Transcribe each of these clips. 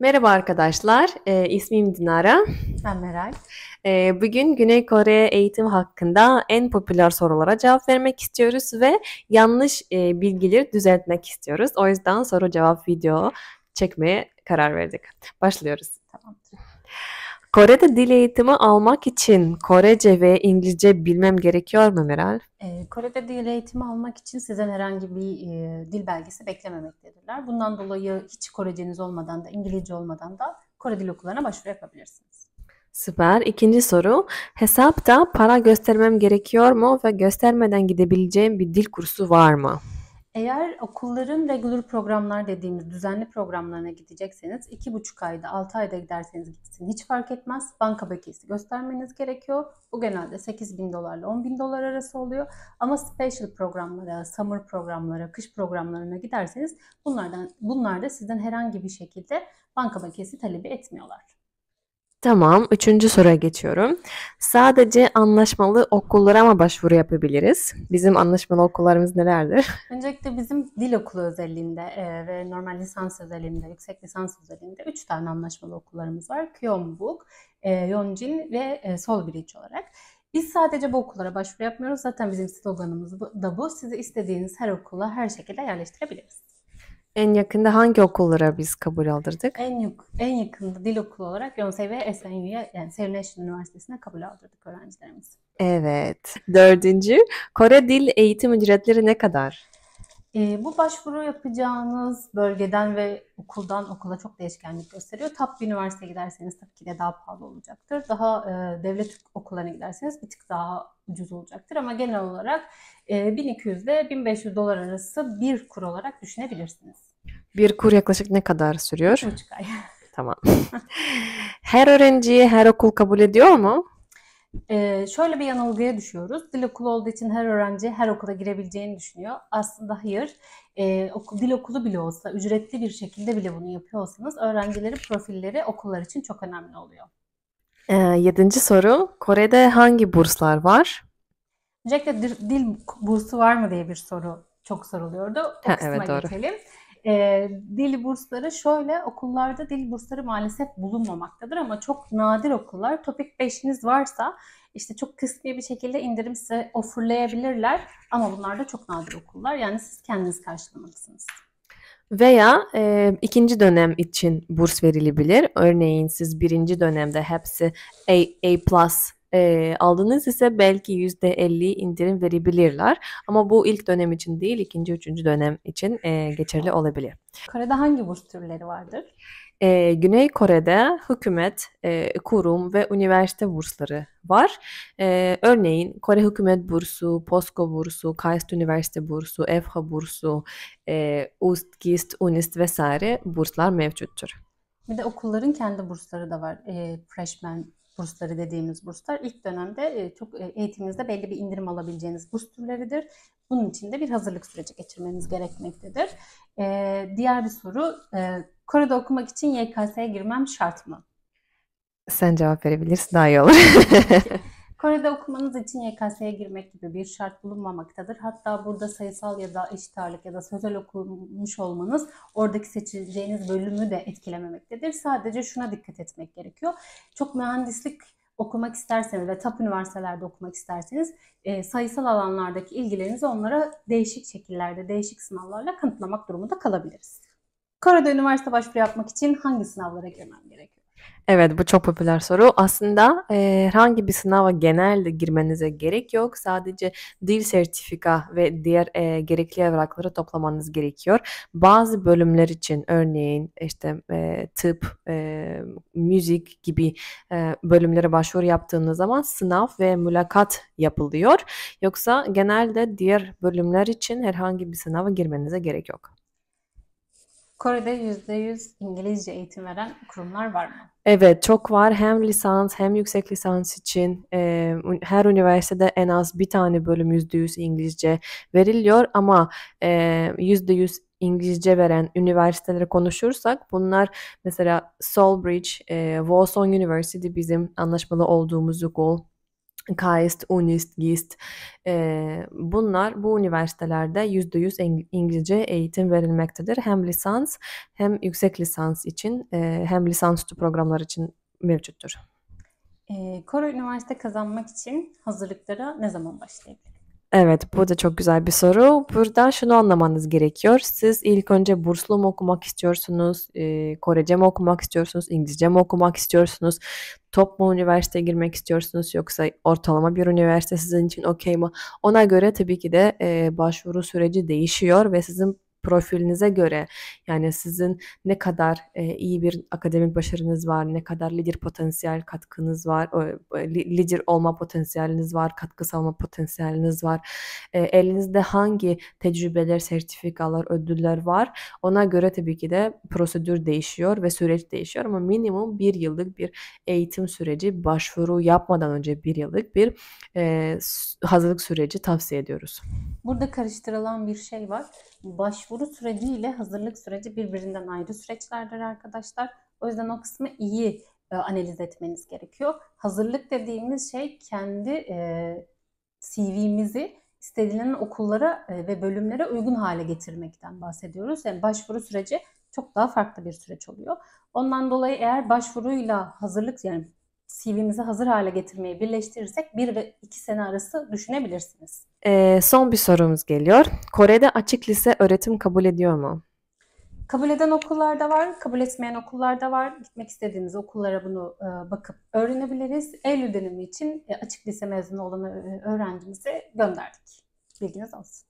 Merhaba arkadaşlar, e, ismim Dinara. Ben Meral. E, bugün Güney Kore eğitim hakkında en popüler sorulara cevap vermek istiyoruz ve yanlış e, bilgileri düzeltmek istiyoruz. O yüzden soru cevap video çekmeye karar verdik. Başlıyoruz. Tamam. Kore'de dil eğitimi almak için Korece ve İngilizce bilmem gerekiyor mu Meral? E, Kore'de dil eğitimi almak için sizden herhangi bir e, dil belgesi beklememektedirler. Bundan dolayı hiç Koreceniz olmadan da İngilizce olmadan da Kore dil okullarına başvuru yapabilirsiniz. Süper. İkinci soru. Hesapta para göstermem gerekiyor mu ve göstermeden gidebileceğim bir dil kursu var mı? Eğer okulların regular programlar dediğimiz düzenli programlarına gidecekseniz 2,5 ayda 6 ayda giderseniz gitsin hiç fark etmez. Banka bakiyesi göstermeniz gerekiyor. Bu genelde 8 bin dolarla 10 bin dolar arası oluyor. Ama special programlara, summer programlara, kış programlarına giderseniz bunlardan bunlar da sizden herhangi bir şekilde banka bakiyesi talebi etmiyorlar. Tamam, üçüncü soruya geçiyorum. Sadece anlaşmalı okullara mı başvuru yapabiliriz? Bizim anlaşmalı okullarımız nelerdir? Öncelikle bizim dil okulu özelliğinde e, ve normal lisans özelliğinde, yüksek lisans özelliğinde üç tane anlaşmalı okullarımız var. Kyonbuk, e, Yonjin ve e, Solbridge olarak. Biz sadece bu okullara başvuru yapmıyoruz. Zaten bizim sloganımız da bu. Sizi istediğiniz her okula her şekilde yerleştirebiliriz. En yakında hangi okullara biz kabul aldırdık? En yok, en yakında dil okulu olarak Yonsei ve Esenyu'ya yani Serenation Üniversitesi'ne kabul aldırdık öğrencilerimizi. Evet. Dördüncü, Kore Dil Eğitim ücretleri ne kadar? E, bu başvuru yapacağınız bölgeden ve okuldan okula çok değişkenlik gösteriyor. TAP bir üniversiteye giderseniz tabii ki de daha pahalı olacaktır. Daha e, devlet okullarına giderseniz bir tık daha ucuz olacaktır. Ama genel olarak e, 1200 ile 1500 dolar arası bir kur olarak düşünebilirsiniz. Bir kur yaklaşık ne kadar sürüyor? 3,5 ay. Tamam. her öğrenciyi her okul kabul ediyor mu? Ee, şöyle bir yanılgıya düşüyoruz. Dil okulu olduğu için her öğrenci her okula girebileceğini düşünüyor. Aslında hayır. E, ee, okul, dil okulu bile olsa, ücretli bir şekilde bile bunu yapıyorsanız öğrencilerin profilleri okullar için çok önemli oluyor. E, yedinci soru. Kore'de hangi burslar var? Öncelikle dil bursu var mı diye bir soru çok soruluyordu. O ha, evet, doğru. geçelim. E, dil bursları şöyle okullarda dil bursları maalesef bulunmamaktadır ama çok nadir okullar topik 5'iniz varsa işte çok kısmi bir şekilde indirim size ofurlayabilirler ama bunlar da çok nadir okullar yani siz kendiniz karşılamalısınız. Veya e, ikinci dönem için burs verilebilir. Örneğin siz birinci dönemde hepsi A, A plus e, aldınız ise belki %50 indirim verebilirler. Ama bu ilk dönem için değil, ikinci, üçüncü dönem için e, geçerli olabilir. Kore'de hangi burs türleri vardır? E, Güney Kore'de hükümet, e, kurum ve üniversite bursları var. E, örneğin Kore Hükümet Bursu, POSCO Bursu, KAIST Üniversite Bursu, EFHA Bursu, e, UST, GIST, UNIST vesaire burslar mevcuttur. Bir de okulların kendi bursları da var. E, freshman bursları dediğimiz burslar ilk dönemde e, çok e, eğitiminizde belli bir indirim alabileceğiniz burs türleridir. Bunun için de bir hazırlık süreci geçirmeniz gerekmektedir. E, diğer bir soru, e, Kore'de okumak için YKS'ye girmem şart mı? Sen cevap verebilirsin daha iyi olur. Kore'de okumanız için YKS'ye girmek gibi bir şart bulunmamaktadır. Hatta burada sayısal ya da eşit ağırlık ya da sözel okumuş olmanız oradaki seçeceğiniz bölümü de etkilememektedir. Sadece şuna dikkat etmek gerekiyor. Çok mühendislik okumak isterseniz ve TAP üniversitelerde okumak isterseniz e, sayısal alanlardaki ilgilerinizi onlara değişik şekillerde, değişik sınavlarla kanıtlamak durumunda kalabiliriz. Kore'de üniversite başvuru yapmak için hangi sınavlara girmem gerekiyor? Evet bu çok popüler soru. Aslında e, herhangi bir sınava genelde girmenize gerek yok. Sadece dil sertifika ve diğer e, gerekli evrakları toplamanız gerekiyor. Bazı bölümler için örneğin işte e, tıp, e, müzik gibi e, bölümlere başvuru yaptığınız zaman sınav ve mülakat yapılıyor. Yoksa genelde diğer bölümler için herhangi bir sınava girmenize gerek yok. Kore'de %100 İngilizce eğitim veren kurumlar var mı? Evet çok var. Hem lisans hem yüksek lisans için e, her üniversitede en az bir tane bölüm %100 İngilizce veriliyor ama e, %100 İngilizce veren üniversitelere konuşursak bunlar mesela Solbridge, e, Wolfson University bizim anlaşmalı olduğumuz okul, KAIST, UNIST, GIST e, bunlar bu üniversitelerde %100 İngilizce eğitim verilmektedir. Hem lisans hem yüksek lisans için e, hem lisansüstü programlar için mevcuttur. E, Koro Üniversite kazanmak için hazırlıklara ne zaman başlayabilir? Evet, bu da çok güzel bir soru. Buradan şunu anlamanız gerekiyor. Siz ilk önce burslu mu okumak istiyorsunuz, e, Korece mi okumak istiyorsunuz, İngilizce mi okumak istiyorsunuz, top mu üniversiteye girmek istiyorsunuz yoksa ortalama bir üniversite sizin için okey mi? Ona göre tabii ki de e, başvuru süreci değişiyor ve sizin profilinize göre yani sizin ne kadar e, iyi bir akademik başarınız var, ne kadar lider potansiyel katkınız var, e, lider olma potansiyeliniz var, katkı sağlama potansiyeliniz var. E, elinizde hangi tecrübeler, sertifikalar, ödüller var ona göre tabii ki de prosedür değişiyor ve süreç değişiyor ama minimum bir yıllık bir eğitim süreci başvuru yapmadan önce bir yıllık bir e, hazırlık süreci tavsiye ediyoruz. Burada karıştırılan bir şey var. Başvuru süreci ile hazırlık süreci birbirinden ayrı süreçlerdir arkadaşlar. O yüzden o kısmı iyi e, analiz etmeniz gerekiyor. Hazırlık dediğimiz şey kendi e, CV'mizi istedilen okullara e, ve bölümlere uygun hale getirmekten bahsediyoruz. Yani başvuru süreci çok daha farklı bir süreç oluyor. Ondan dolayı eğer başvuruyla hazırlık yani CV'mizi hazır hale getirmeyi birleştirirsek bir ve iki sene arası düşünebilirsiniz. Ee, son bir sorumuz geliyor. Kore'de açık lise öğretim kabul ediyor mu? Kabul eden okullar da var, kabul etmeyen okullar da var. Gitmek istediğiniz okullara bunu e, bakıp öğrenebiliriz. Eylül dönemi için e, açık lise mezunu olan e, öğrencimizi gönderdik. Bilginiz olsun.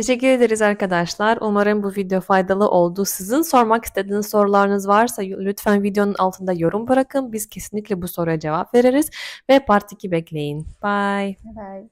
Teşekkür ederiz arkadaşlar. Umarım bu video faydalı oldu. Sizin sormak istediğiniz sorularınız varsa lütfen videonun altında yorum bırakın. Biz kesinlikle bu soruya cevap veririz ve part 2 bekleyin. Bye. Bye.